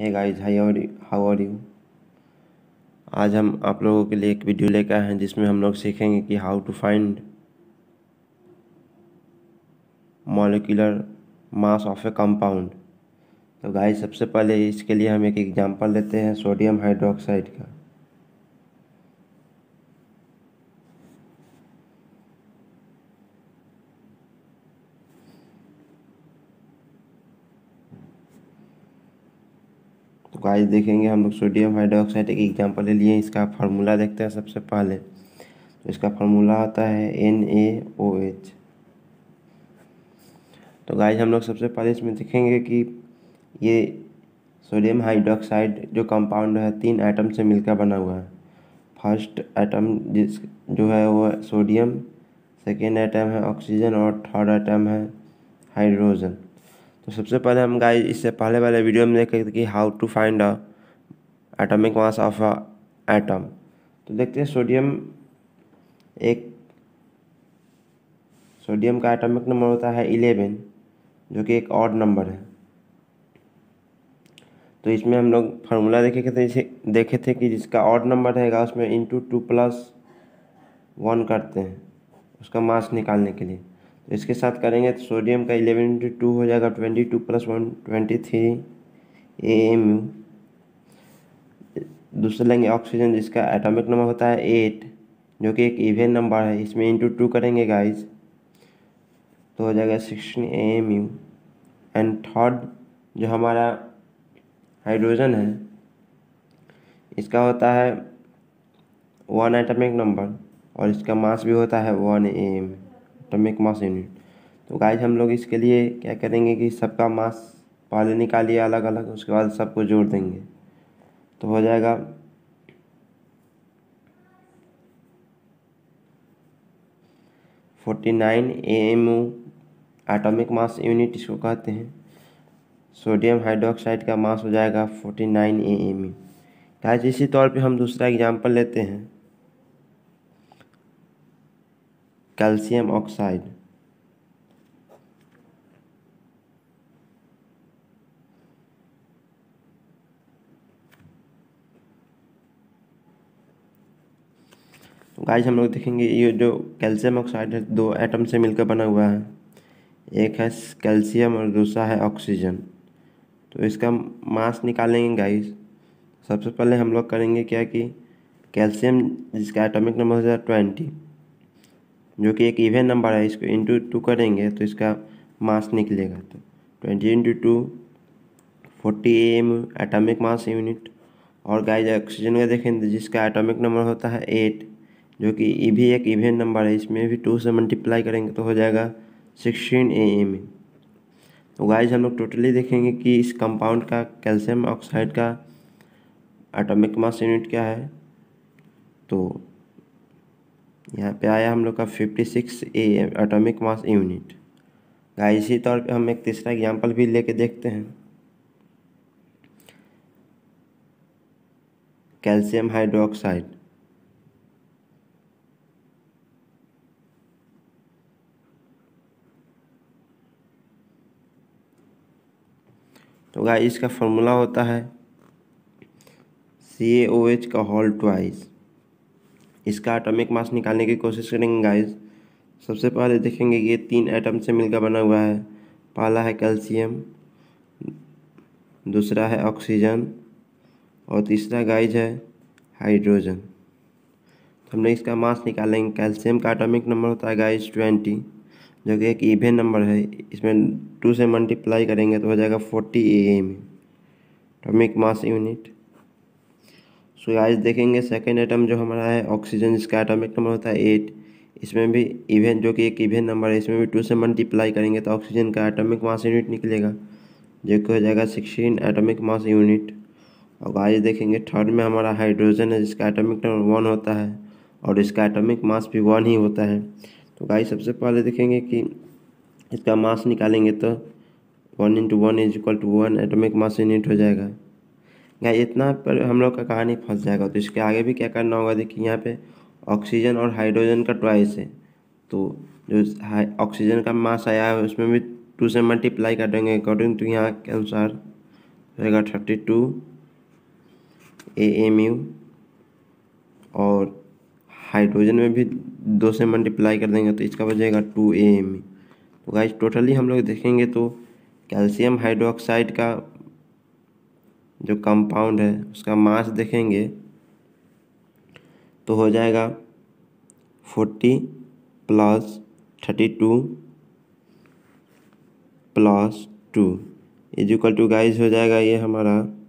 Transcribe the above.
हे guys hi और how are you आज हम आप लोगों के लिए एक वीडियो लेकर आए हैं जिसमें हम लोग सीखेंगे कि how to find molecular mass of a compound तो गाइस सबसे पहले इसके लिए हम एक एग्जांपल लेते हैं सोडियम हाइड्रोक्साइड का तो गाइस देखेंगे हम लोग सोडियम हाइड्रोक्साइड एक एग्जाम्पल ले लिए इसका फार्मूला देखते हैं सबसे पहले तो इसका फार्मूला आता है एन ए ओ एच तो गाइस हम लोग सबसे पहले इसमें देखेंगे कि ये सोडियम हाइड्रोक्साइड जो कंपाउंड है तीन आइटम से मिलकर बना हुआ है फर्स्ट आइटम जिस जो है वो सोडियम सेकेंड आइटम है ऑक्सीजन और थर्ड आइटम है हाइड्रोजन तो सबसे पहले हम गाइस इससे पहले वाले वीडियो में देखे कि how to find a atomic mass of atom atom तो देखते हैं सोडियम एक सोडियम का एटॉमिक नंबर होता है इलेवन जो कि एक ऑड नंबर है तो इसमें हम लोग फार्मूला देखे थे इसे देखे थे कि जिसका ऑड नंबर रहेगा उसमें इंटू टू प्लस वन करते हैं उसका मास निकालने के लिए इसके साथ करेंगे तो सोडियम का इलेवन इंटू टू हो जाएगा twenty two plus one twenty three A M U दूसरा लेंगे ऑक्सीजन जिसका एटॉमिक नंबर होता है एट जो कि एक इवेन e नंबर है इसमें इंटू टू करेंगे गाइस तो हो जाएगा sixteen A M U and third जो हमारा हाइड्रोजन है इसका होता है वन एटॉमिक नंबर और इसका मास भी होता है one A M atomic mass unit तो गाइज हम लोग इसके लिए क्या करेंगे कि सबका मास पहले निकालिए अलग अलग उसके बाद सबको जोड़ देंगे तो हो जाएगा forty nine A M O atomic mass unit इसको कहते हैं सोडियम हाइड्रोक्साइड का मास हो जाएगा forty nine A M U guys इसी तौर पे हम दूसरा एग्जांपल लेते हैं कैल्शियम ऑक्साइड तो गाइस हम लोग देखेंगे ये जो कैल्शियम ऑक्साइड है दो एटम से मिलकर बना हुआ है एक है कैल्शियम और दूसरा है ऑक्सीजन तो इसका मास निकालेंगे गाइस सबसे पहले हम लोग करेंगे क्या कि कैल्शियम जिसका एटॉमिक नंबर हो जाए ट्वेंटी जो कि एक इवेंट नंबर है इसको इंटू टू करेंगे तो इसका मास निकलेगा तो twenty into two forty A M atomic mass unit और गाइज ऑक्सीजन का देखें तो जिसका एटॉमिक नंबर होता है एट जो कि ये भी एक इवेंट नंबर है इसमें भी टू से मल्टीप्लाई करेंगे तो हो जाएगा सिक्सटीन ए एम तो गाइज हम लोग टोटली देखेंगे कि इस कंपाउंड का कैल्शियम ऑक्साइड का एटॉमिक मास यूनिट क्या है तो यहाँ पे आया हम लोग का fifty six A atomic mass unit guys इसी तौर पे हम एक तीसरा एग्जाम्पल भी लेके देखते हैं कैल्शियम हाइड्रोक्साइड तो गाय इसका फॉर्मूला होता है सी ए ओ एच का हॉल ट्वाइस इसका एटॉमिक मास निकालने की कोशिश करेंगे गाइस सबसे पहले देखेंगे ये तीन एटम से मिलकर बना हुआ है पहला है कैल्शियम दूसरा है ऑक्सीजन और तीसरा गाइज है हाइड्रोजन तो हमने इसका मास निकालेंगे कैल्शियम का एटॉमिक नंबर होता है गाइज ट्वेंटी जो कि एक ईवेन नंबर है इसमें टू से मल्टीप्लाई करेंगे तो हो जाएगा forty A M atomic mass unit so आज देखेंगे सेकेंड आइटम जो हमारा है ऑक्सीजन इसका एटॉमिक नंबर होता है एट इसमें भी इवेंट जो कि एक इवेंट नंबर है इसमें भी टू से मल्टीप्लाई करेंगे तो ऑक्सीजन का एटॉमिक मास यूनिट निकलेगा जो कि हो जाएगा सिक्सटीन एटॉमिक मास यूनिट और आज देखेंगे थर्ड में हमारा हाइड्रोजन है जिसका एटॉमिक नंबर वन होता है और इसका एटॉमिक मास भी वन ही होता है तो गाइस सबसे पहले देखेंगे कि इसका मास निकालेंगे तो one into one is equal to one atomic mass unit हो जाएगा गाइस इतना पर हम लोग का कहानी फंस जाएगा तो इसके आगे भी क्या करना होगा देखिए यहाँ पे ऑक्सीजन और हाइड्रोजन का ट्वाइस है तो जो ऑक्सीजन का मास आया है उसमें भी टू से मल्टीप्लाई कर देंगे अकॉर्डिंग टू यहाँ के अनुसार रहेगा thirty two A M U और हाइड्रोजन में भी दो से मल्टीप्लाई कर देंगे तो इसका जाएगा टू ए एम यू तो गाइज टोटली हम लोग देखेंगे तो कैल्शियम हाइड्रोक्साइड का जो कंपाउंड है उसका मास देखेंगे तो हो जाएगा forty plus thirty two plus two is equal to guys हो जाएगा ये हमारा